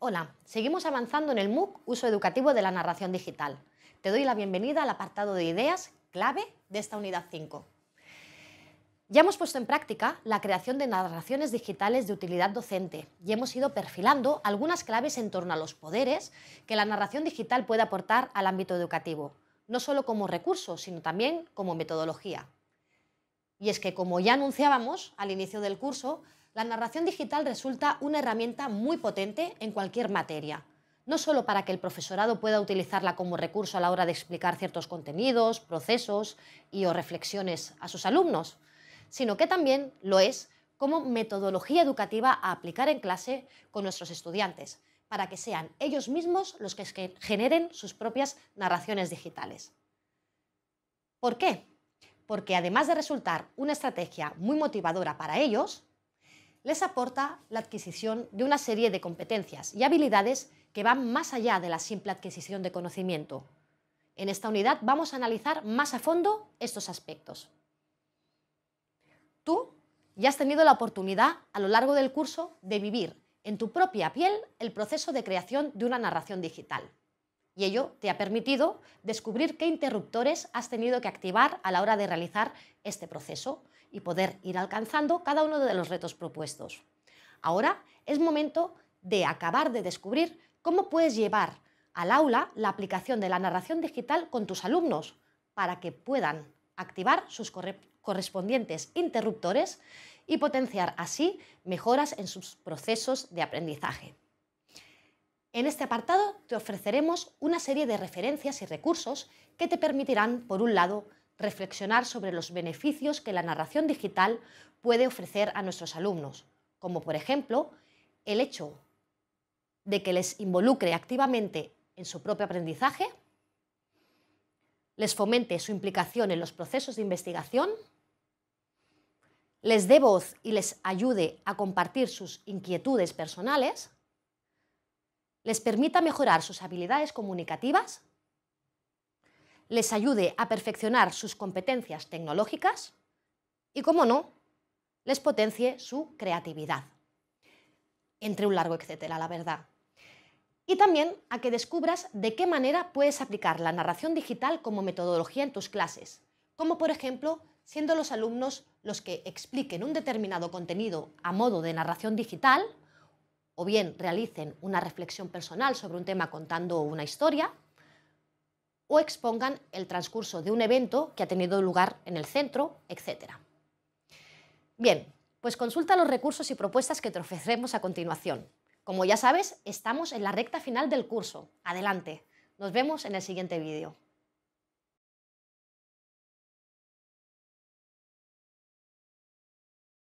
Hola, seguimos avanzando en el MOOC Uso Educativo de la Narración Digital. Te doy la bienvenida al apartado de ideas clave de esta unidad 5. Ya hemos puesto en práctica la creación de narraciones digitales de utilidad docente y hemos ido perfilando algunas claves en torno a los poderes que la narración digital puede aportar al ámbito educativo, no solo como recurso, sino también como metodología. Y es que, como ya anunciábamos al inicio del curso, la narración digital resulta una herramienta muy potente en cualquier materia, no solo para que el profesorado pueda utilizarla como recurso a la hora de explicar ciertos contenidos, procesos y o reflexiones a sus alumnos, sino que también lo es como metodología educativa a aplicar en clase con nuestros estudiantes, para que sean ellos mismos los que generen sus propias narraciones digitales. ¿Por qué? Porque además de resultar una estrategia muy motivadora para ellos, les aporta la adquisición de una serie de competencias y habilidades que van más allá de la simple adquisición de conocimiento. En esta unidad vamos a analizar más a fondo estos aspectos. Tú ya has tenido la oportunidad a lo largo del curso de vivir en tu propia piel el proceso de creación de una narración digital y ello te ha permitido descubrir qué interruptores has tenido que activar a la hora de realizar este proceso y poder ir alcanzando cada uno de los retos propuestos. Ahora es momento de acabar de descubrir cómo puedes llevar al aula la aplicación de la narración digital con tus alumnos para que puedan activar sus correspondientes interruptores y potenciar así mejoras en sus procesos de aprendizaje. En este apartado te ofreceremos una serie de referencias y recursos que te permitirán, por un lado, reflexionar sobre los beneficios que la narración digital puede ofrecer a nuestros alumnos, como por ejemplo el hecho de que les involucre activamente en su propio aprendizaje, les fomente su implicación en los procesos de investigación, les dé voz y les ayude a compartir sus inquietudes personales, les permita mejorar sus habilidades comunicativas, les ayude a perfeccionar sus competencias tecnológicas y, como no, les potencie su creatividad. Entre un largo etcétera, la verdad. Y también a que descubras de qué manera puedes aplicar la narración digital como metodología en tus clases, como por ejemplo siendo los alumnos los que expliquen un determinado contenido a modo de narración digital o bien realicen una reflexión personal sobre un tema contando una historia, o expongan el transcurso de un evento que ha tenido lugar en el centro, etc. Bien, pues consulta los recursos y propuestas que te ofreceremos a continuación. Como ya sabes, estamos en la recta final del curso. Adelante. Nos vemos en el siguiente vídeo.